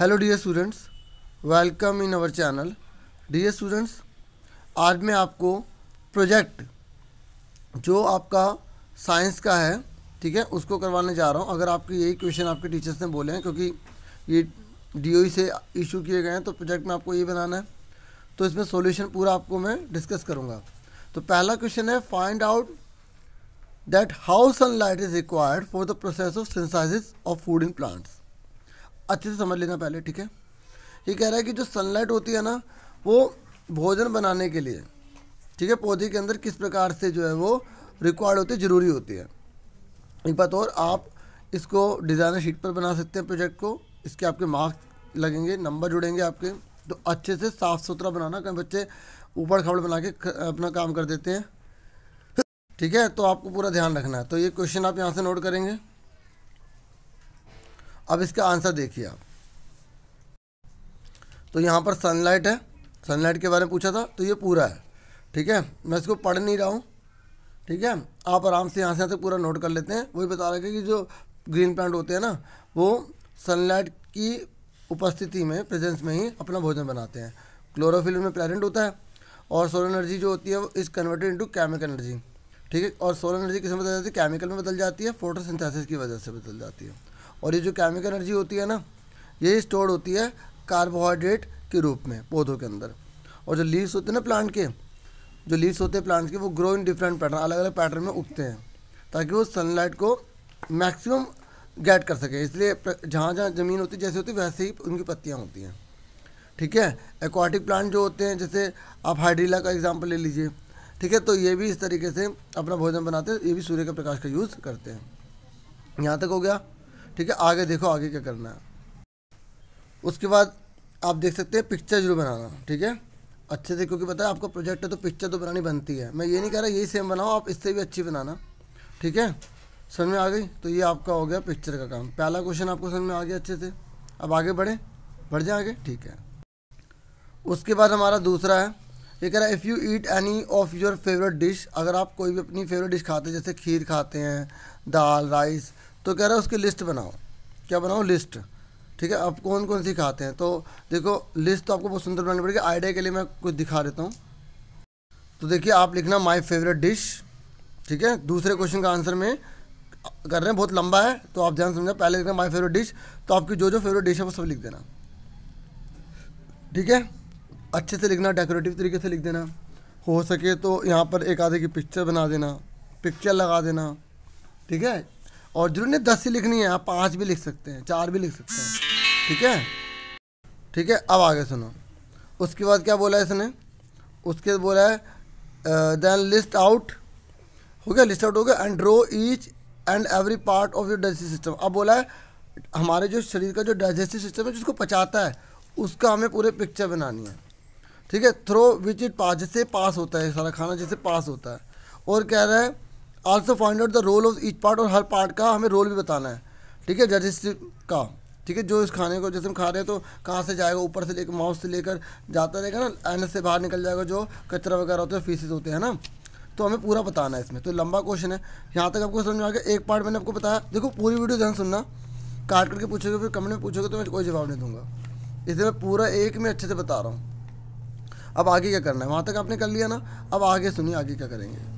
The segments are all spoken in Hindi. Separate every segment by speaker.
Speaker 1: hello dear students welcome in our channel dear students आज मैं आपको प्रोजेक्ट जो आपका साइंस का है ठीक है उसको करवाने जा रहा हूँ अगर आपके यही क्वेश्चन आपके टीचर्स ने बोले हैं क्योंकि ये डी से इशू किए गए हैं तो प्रोजेक्ट में आपको ये बनाना है तो इसमें सॉल्यूशन पूरा आपको मैं डिस्कस करूँगा तो पहला क्वेश्चन है find out that how sunlight is required for the process of synthesis of food in plants अच्छे से समझ लेना पहले ठीक है ये कह रहा है कि जो सनलाइट होती है ना वो भोजन बनाने के लिए ठीक है पौधे के अंदर किस प्रकार से जो है वो रिक्वायर्ड होती है ज़रूरी होती है एक बात और आप इसको डिज़ाइनर शीट पर बना सकते हैं प्रोजेक्ट को इसके आपके मार्क्स लगेंगे नंबर जुड़ेंगे आपके तो अच्छे से साफ़ सुथरा बनाना कहीं बच्चे ऊपर खबड़ बना के अपना काम कर देते हैं ठीक है तो आपको पूरा ध्यान रखना है तो ये क्वेश्चन आप यहाँ से नोट करेंगे अब इसका आंसर देखिए आप तो यहाँ पर सनलाइट है सनलाइट के बारे में पूछा था तो ये पूरा है ठीक है मैं इसको पढ़ नहीं रहा हूँ ठीक है आप आराम से यहाँ से यहाँ तक पूरा नोट कर लेते हैं वही बता रहे थे कि जो ग्रीन प्लांट होते हैं ना वो सनलाइट की उपस्थिति में प्रेजेंस में ही अपना भोजन बनाते हैं क्लोरोफिल में प्रेजेंट होता है और सोलर एनर्जी जो होती है वो is converted into chemical energy ठीक है और सोलर एनर्जी किसमें बदल जाती है केमिकल में बदल जाती है फोटोसिंथेसिस की वजह से बदल जाती है और ये जो केमिकल एनर्जी होती है ना ये स्टोर होती है कार्बोहाइड्रेट के रूप में पौधों के अंदर और जो लीव्स होते हैं ना प्लांट के जो लीव्स होते हैं प्लांट्स के वो ग्रो इन डिफरेंट पैटर्न अलग अलग पैटर्न में उगते हैं ताकि वो सनलाइट को मैक्सिमम गेट कर सके इसलिए जहाँ जहाँ ज़मीन होती जैसे होती वैसे ही उनकी पत्तियाँ होती हैं ठीक है एक्वाटिक प्लांट जो होते हैं जैसे आप हाइड्रीला का एग्जाम्पल ले लीजिए ठीक है तो ये भी इस तरीके से अपना भोजन बनाते हैं ये भी सूर्य के प्रकाश का यूज़ करते हैं यहाँ तक हो गया ठीक है आगे देखो आगे क्या करना है उसके बाद आप देख सकते हैं पिक्चर जरूर बनाना ठीक है अच्छे से क्योंकि पता है आपका प्रोजेक्ट है तो पिक्चर तो बनानी बनती है मैं ये नहीं कह रहा यही सेम बनाओ आप इससे भी अच्छी बनाना ठीक है समझ में आ गई तो ये आपका हो गया पिक्चर का काम पहला क्वेश्चन आपको समझ में आ गया अच्छे से अब आगे बढ़े बढ़ जाए आगे ठीक है उसके बाद हमारा दूसरा है ये कह रहा है if you eat any of your favourite dish अगर आप कोई भी अपनी फेवरेट डिश खाते हैं जैसे खीर खाते हैं दाल राइस तो कह रहा है उसकी लिस्ट बनाओ क्या बनाओ लिस्ट ठीक है आप कौन कौन सी खाते हैं तो देखो लिस्ट तो आपको बहुत सुंदर बनानी पड़ेगी आइडिया के लिए मैं कुछ दिखा देता हूँ तो देखिए आप लिखना माई फेवरेट डिश ठीक है दूसरे क्वेश्चन का आंसर में कर रहे हैं बहुत लंबा है तो आप ध्यान समझा पहले लिखना माई फेवरेट डिश तो आपकी जो जो फेवरेट डिश है वो सब लिख देना ठीक है अच्छे से लिखना डेकोरेटिव तरीके से लिख देना हो सके तो यहाँ पर एक आधे की पिक्चर बना देना पिक्चर लगा देना ठीक है और जरूर ने दस ही लिखनी है आप पाँच भी लिख सकते हैं चार भी लिख सकते हैं ठीक है ठीक है अब आगे सुनो उसके बाद क्या बोला है इसने उसके बाद बोला है देन लिस्ट आउट हो गया लिस्ट आउट हो गया and draw each and every part of your digestive system अब बोला है हमारे जो शरीर का जो डाइजेस्टिव सिस्टम है जिसको पचाता है उसका हमें पूरे पिक्चर बनानी है ठीक है थ्रो विच इट पास जैसे पास होता है सारा खाना जैसे पास होता है और कह रहा है also find out the role of each part और हर पार्ट का हमें रोल भी बताना है ठीक है जजेस का ठीक है जो इस खाने को जैसे हम खा रहे हैं तो कहाँ से जाएगा ऊपर से लेकर माउथ से लेकर जाता रहेगा ना एन से बाहर निकल जाएगा जो कचरा वगैरह होता है फीसिस होते हैं ना तो हमें पूरा बताना है इसमें तो लंबा क्वेश्चन है यहाँ तक आपको समझ में आ गया एक पार्ट मैंने आपको बताया देखो पूरी वीडियो ध्यान सुनना काट करके पूछोगे फिर कमेंट में पूछोगे तो मैं कोई जवाब नहीं दूंगा इसलिए मैं पूरा एक में अच्छे से बता रहा हूँ अब आगे क्या करना है वहाँ तक आपने कर लिया ना अब आगे सुनिए आगे क्या करेंगे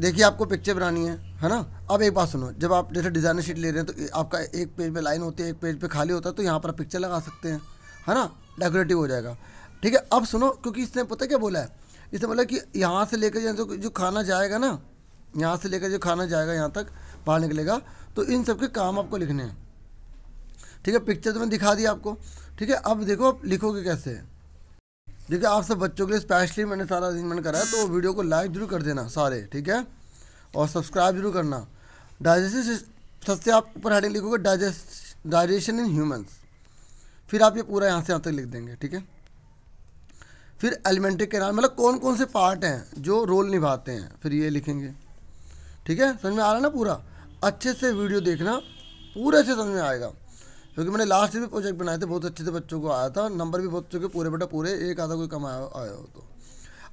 Speaker 1: देखिए आपको पिक्चर बनानी है है ना अब एक बात सुनो जब आप जैसे डिज़ाइनर शीट ले रहे हैं तो आपका एक पेज पे लाइन होती है एक पेज पे खाली होता है तो यहाँ पर आप पिक्चर लगा सकते हैं है ना डेकोरेटिव हो जाएगा ठीक है अब सुनो क्योंकि इसने पता क्या बोला है इसने बोला कि यहाँ से लेकर जो जो खाना जाएगा ना यहाँ से लेकर जो खाना जाएगा यहाँ तक बाहर निकलेगा तो इन सब के काम आपको लिखने हैं ठीक है पिक्चर तो मैंने दिखा दिया आपको ठीक है अब देखो आप लिखोगे कैसे देखिए आप सब बच्चों के लिए स्पेशली मैंने सारा अरेंजमेंट करा है तो वीडियो को लाइक जरूर कर देना सारे ठीक है और सब्सक्राइब जरूर करना डाइजेशन सबसे आप ऊपर हेडिंग लिखोगे डाइजेस्ट डाइजेशन इन ह्यूमंस फिर आप ये पूरा यहाँ से यहाँ तक लिख देंगे ठीक है फिर एलिमेंट्री कैनाल मतलब कौन कौन से पार्ट हैं जो रोल निभाते हैं फिर ये लिखेंगे ठीक है समझ में आ रहा है ना पूरा अच्छे से वीडियो देखना पूरे से समझ में आएगा क्योंकि मैंने लास्ट भी प्रोजेक्ट बनाए थे बहुत अच्छे से बच्चों को आया था नंबर भी बहुत अच्छे के पूरे बेटा पूरे एक आधा कोई कम आया आया हो तो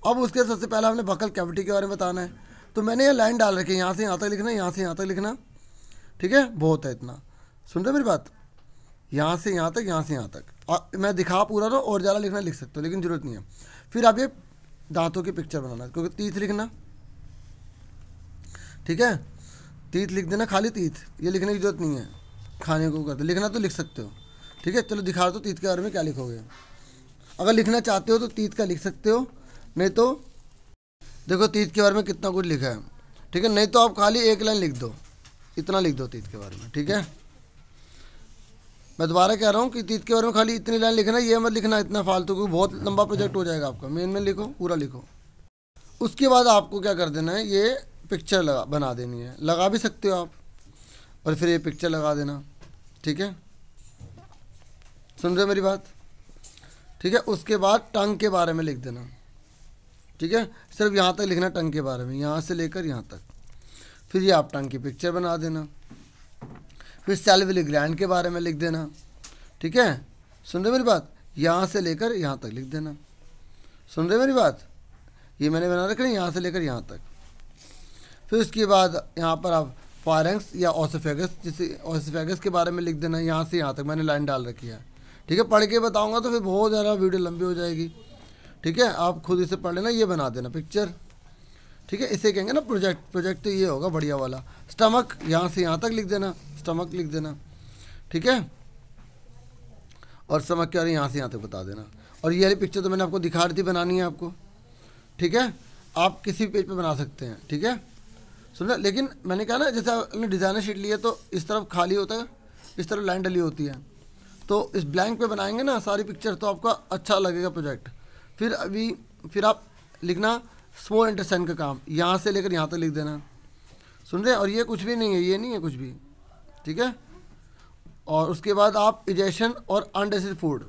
Speaker 1: अब उसके सबसे पहले हमने बकल कैविटी के बारे में बताना है तो मैंने ये लाइन डाल रखी है यहाँ से यहाँ तक लिखना यहाँ से यहाँ तक लिखना ठीक है बहुत है इतना सुन रहे मेरी बात यहाँ से यहाँ तक यहाँ से यहाँ तक मैं दिखा पूरा तो और ज़्यादा लिखना लिख सकते हो लेकिन ज़रूरत नहीं है फिर आप ये दांतों की पिक्चर बनाना क्योंकि तीथ लिखना ठीक है तीथ लिख देना खाली तीथ ये लिखने की जरूरत नहीं है खाने को करते लिखना तो लिख सकते हो ठीक है चलो दिखा दो तीत के बारे में क्या लिखोगे अगर लिखना चाहते हो तो तीत का लिख सकते हो नहीं तो देखो तीत के बारे में कितना कुछ लिखा है ठीक है नहीं तो आप खाली एक लाइन लिख दो इतना लिख दो तीत के बारे में ठीक है मैं दोबारा कह रहा हूँ कि तीत के बारे में खाली इतनी लाइन लिखना ये मत लिखना इतना फालतू क्योंकि बहुत लंबा प्रोजेक्ट हो जाएगा आपका मेन में लिखो पूरा लिखो उसके बाद आपको क्या कर देना है ये पिक्चर लगा बना देनी है लगा भी सकते हो आप और फिर ये पिक्चर लगा देना ठीक है सुन रहे मेरी बात ठीक है उसके बाद टंग के बारे में लिख देना ठीक है सिर्फ यहाँ तक लिखना टंग के बारे में यहाँ से लेकर यहाँ तक फिर ये आप टंग की पिक्चर बना देना फिर सेल्विल ग्रैंड के बारे में लिख देना ठीक है सुन रहे मेरी बात यहाँ से लेकर यहाँ तक लिख देना सुन रहे मेरी बात ये मैंने बना रखा है यहाँ से लेकर यहाँ तक फिर उसके बाद यहाँ पर आप फारेंक्स या ओसफेगस जिसे ओसफेगस के बारे में लिख देना यहाँ से यहाँ तक मैंने लाइन डाल रखी है ठीक है पढ़ के बताऊँगा तो फिर बहुत ज़्यादा वीडियो लंबी हो जाएगी ठीक है आप खुद इसे पढ़ लेना ये बना देना पिक्चर ठीक है इसे कहेंगे ना प्रोजेक्ट प्रोजेक्ट तो ये होगा बढ़िया वाला स्टमक यहाँ से यहाँ तक लिख देना स्टमक लिख देना ठीक है और स्टमक के बारे यहाँ से यहाँ तक बता देना और ये वाली पिक्चर तो मैंने आपको दिखा रही थी बनानी है आपको ठीक है आप किसी पेज पे बना सकते हैं ठीक है सुना लेकिन मैंने कहा ना जैसे आपने डिज़ाइनर शीट लिया तो इस तरफ खाली होता है इस तरफ लाइन डली होती है तो इस ब्लैंक पे बनाएंगे ना सारी पिक्चर तो आपका अच्छा लगेगा प्रोजेक्ट फिर अभी फिर आप लिखना स्मॉल इंटरसेंट का काम यहाँ से लेकर यहाँ तक तो लिख देना सुन रहे हैं और ये कुछ भी नहीं है ये नहीं है कुछ भी ठीक है और उसके बाद आप इजेशन और अनडेसिड फूड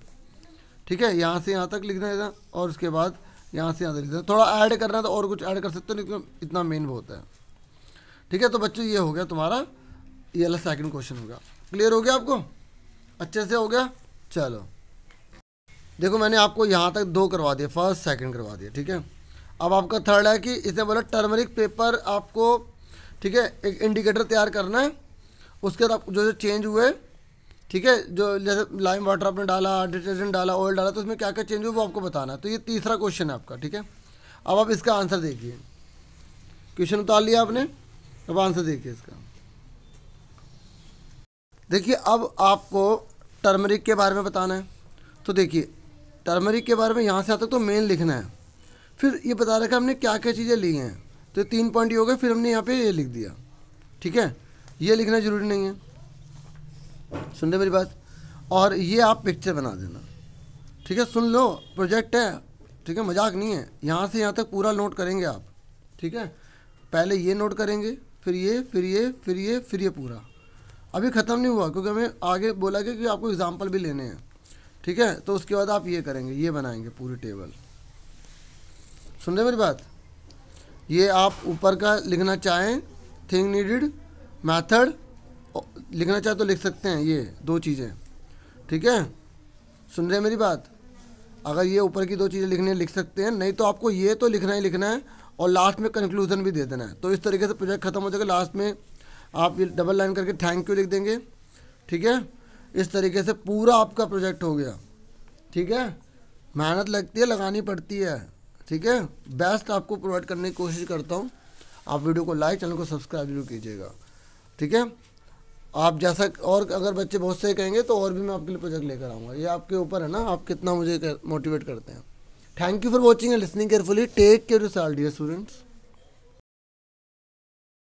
Speaker 1: ठीक है यहाँ से यहाँ तक लिख देना और उसके बाद यहाँ से यहाँ तक लिख देना थोड़ा ऐड करना तो और कुछ ऐड कर सकते हो लेकिन तो इतना मेन बहुत है ठीक है तो बच्चों ये हो गया तुम्हारा ये अला सेकेंड क्वेश्चन होगा क्लियर हो गया आपको अच्छे से हो गया चलो देखो मैंने आपको यहाँ तक दो करवा दिया फर्स्ट सेकंड करवा दिया ठीक है अब आपका थर्ड है कि इसने बोला टर्मरिक पेपर आपको ठीक है एक इंडिकेटर तैयार करना है उसके बाद आप जो जो चेंज हुए ठीक है जो जैसे लाइम वाटर आपने डाला डिटर्जेंट डाला ऑयल डाला तो उसमें क्या क्या चेंज हुआ वो आपको बताना है तो ये तीसरा क्वेश्चन है आपका ठीक है अब आप इसका आंसर देखिए क्वेश्चन उतार लिया आपने अब आंसर देखिए इसका देखिए अब आपको टर्मरिक के बारे में बताना है तो देखिए टर्मरिक के बारे में यहाँ से आता तो मेन लिखना है फिर ये बता रखा हमने क्या क्या चीज़ें ली हैं तो तीन पॉइंट ये हो गए फिर हमने यहाँ पे ये लिख दिया ठीक है ये लिखना ज़रूरी नहीं है सुन ले मेरी बात और ये आप पिक्चर बना देना ठीक है सुन लो प्रोजेक्ट है ठीक है मजाक नहीं है यहाँ से यहाँ तक पूरा नोट करेंगे आप ठीक है पहले ये नोट करेंगे फिर ये फिर ये फिर ये फिर ये पूरा अभी ख़त्म नहीं हुआ क्योंकि हमें आगे बोला गया कि आपको एग्ज़ाम्पल भी लेने हैं ठीक है तो उसके बाद आप ये करेंगे ये बनाएंगे पूरी टेबल सुन रहे मेरी बात ये आप ऊपर का लिखना चाहें थिंग नीडिड मैथड लिखना चाहे तो लिख सकते हैं ये दो चीज़ें ठीक है सुन रहे मेरी बात अगर ये ऊपर की दो चीज़ें लिखने लिख सकते हैं नहीं तो आपको ये तो लिखना ही लिखना है और लास्ट में कंक्लूजन भी दे देना है तो इस तरीके से प्रोजेक्ट खत्म हो जाएगा लास्ट में आप ये डबल लाइन करके थैंक यू लिख देंगे ठीक है इस तरीके से पूरा आपका प्रोजेक्ट हो गया ठीक है मेहनत लगती है लगानी पड़ती है ठीक है बेस्ट आपको प्रोवाइड करने की कोशिश करता हूँ आप वीडियो को लाइक चैनल को सब्सक्राइब जरूर कीजिएगा ठीक है आप जैसा और अगर बच्चे बहुत से कहेंगे तो और भी मैं आपके लिए प्रोजेक्ट लेकर आऊँगा ये आपके ऊपर है ना आप कितना मुझे कर, मोटिवेट करते हैं thank you for watching and listening carefully take care you all dear students